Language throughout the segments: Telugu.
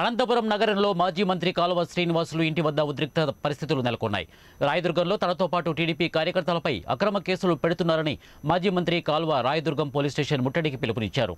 అనంతపురం నగరంలో మాజీ మంత్రి కాలువ శ్రీనివాసులు ఇంటి వద్ద ఉద్రిక్త పరిస్థితులు నెలకొన్నాయి రాయదుర్గంలో తనతో పాటు టీడీపీ కార్యకర్తలపై అక్రమ కేసులు పెడుతున్నారని మాజీ మంత్రి కాలువ రాయదుర్గం పోలీస్ స్టేషన్ ముట్టడికి పిలుపునిచ్చారు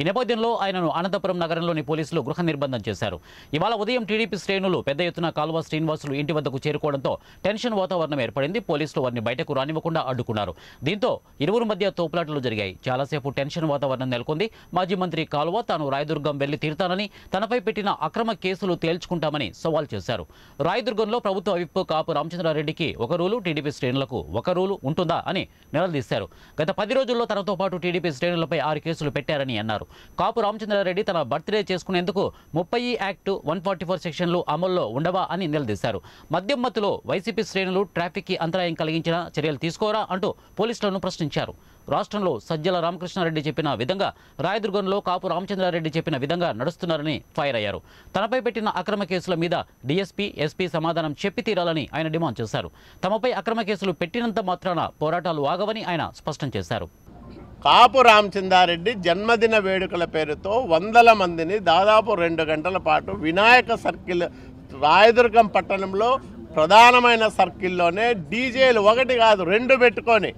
ఈ నేపథ్యంలో ఆయనను అనంతపురం నగరంలోని పోలీసులు గృహ నిర్బంధం చేశారు ఇవాళ ఉదయం టీడీపీ శ్రేణులు పెద్ద ఎత్తున కాలువ శ్రీనివాసులు ఇంటి వద్దకు చేరుకోవడంతో టెన్షన్ వాతావరణం ఏర్పడింది పోలీసులు వారిని బయటకు రానివ్వకుండా అడ్డుకున్నారు దీంతో ఇరువురు మధ్య తోపులాటలు జరిగాయి చాలాసేపు టెన్షన్ వాతావరణం నెలకొంది మాజీ మంత్రి కాలువ తాను రాయదుర్గం వెళ్లి తీరుతానని తనపై పెట్టిన అక్రమ కేసులు తేల్చుకుంటామని సవాల్ చేశారు రాయదుర్గంలో ప్రభుత్వ విప్ కాపు రామచంద్రారెడ్డికి ఒక రూలు టీడీపీ శ్రేణులకు ఒక రూలు ఉంటుందా అని నిలదీశారు గత పది రోజుల్లో తనతో పాటు టీడీపీ శ్రేణులపై ఆరు కేసులు పెట్టారని అన్నారు కాపు రామచంద్రారెడ్డి తన బర్త్డే చేసుకునేందుకు ముప్పై యాక్ట్ వన్ ఫార్టీ ఫోర్ సెక్షన్లు అమల్లో ఉండవా అని నిలదీశారు మద్యం మత్తులో వైసీపీ శ్రేణులు ట్రాఫిక్కి అంతరాయం కలిగించిన చర్యలు తీసుకోరా అంటూ పోలీసులను ప్రశ్నించారు రాష్ట్రంలో సజ్జల రామకృష్ణారెడ్డి చెప్పిన విధంగా రాయదుర్గంలో కాపు రామచంద్రారెడ్డి చెప్పిన విధంగా నడుస్తున్నారని ఫైర్ అయ్యారు తనపై పెట్టిన అక్రమ కేసుల మీద డీఎస్పీ ఎస్పీ సమాధానం చెప్పి తీరాలని ఆయన డిమాండ్ చేశారు తమపై అక్రమ కేసులు పెట్టినంత మాత్రాన పోరాటాలు ఆగవని ఆయన స్పష్టం చేశారు కాపు రామచందారెడ్డి జన్మదిన వేడుకల పేరుతో వందల మందిని దాదాపు రెండు గంటల పాటు వినాయక సర్కిల్ రాయదుర్గం పట్టణంలో ప్రధానమైన సర్కిల్లోనే డీజేలు ఒకటి కాదు రెండు పెట్టుకొని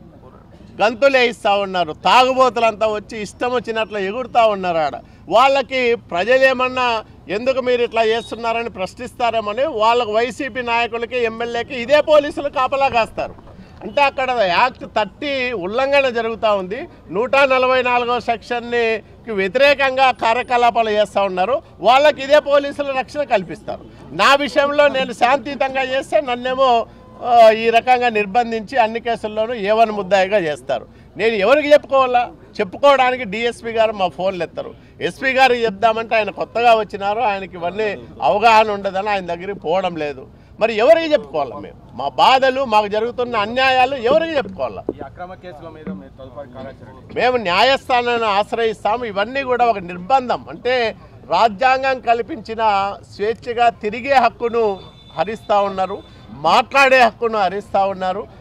గంతులేయిస్తూ ఉన్నారు తాగుబోతులంతా వచ్చి ఇష్టం వచ్చినట్లు ఎగురుతూ ఉన్నారు ఆడ వాళ్ళకి ప్రజలేమన్నా ఎందుకు మీరు ఇట్లా చేస్తున్నారని ప్రశ్నిస్తారేమని వాళ్ళకు వైసీపీ నాయకులకి ఎమ్మెల్యేకి ఇదే పోలీసులు కాపలా కాస్తారు అంటే అక్కడ యాక్ట్ థర్టీ ఉల్లంఘన జరుగుతూ ఉంది నూట నలభై నాలుగో సెక్షన్ని వ్యతిరేకంగా కార్యకలాపాలు చేస్తూ ఉన్నారు వాళ్ళకి ఇదే పోలీసుల రక్షణ కల్పిస్తారు నా విషయంలో నేను శాంతియుతంగా చేస్తే నన్నేమో ఈ రకంగా నిర్బంధించి అన్ని కేసుల్లోనూ ఏవన్ ముద్దాయిగా చేస్తారు నేను ఎవరికి చెప్పుకోవాలా చెప్పుకోవడానికి డిఎస్పీ గారు మా ఫోన్లు ఎత్తారు ఎస్పీ గారు చెప్దామంటే ఆయన కొత్తగా వచ్చినారు ఆయనకి ఇవన్నీ అవగాహన ఉండదని ఆయన దగ్గరికి పోవడం లేదు మరి ఎవరికి చెప్పుకోవాలి మేము మా బాధలు మాకు జరుగుతున్న అన్యాయాలు ఎవరికి చెప్పుకోవాలా మేము న్యాయస్థానాన్ని ఆశ్రయిస్తాము ఇవన్నీ కూడా ఒక నిర్బంధం అంటే రాజ్యాంగం కల్పించిన స్వేచ్ఛగా తిరిగే హక్కును హరిస్తూ ఉన్నారు మాట్లాడే హక్కును హరిస్తూ ఉన్నారు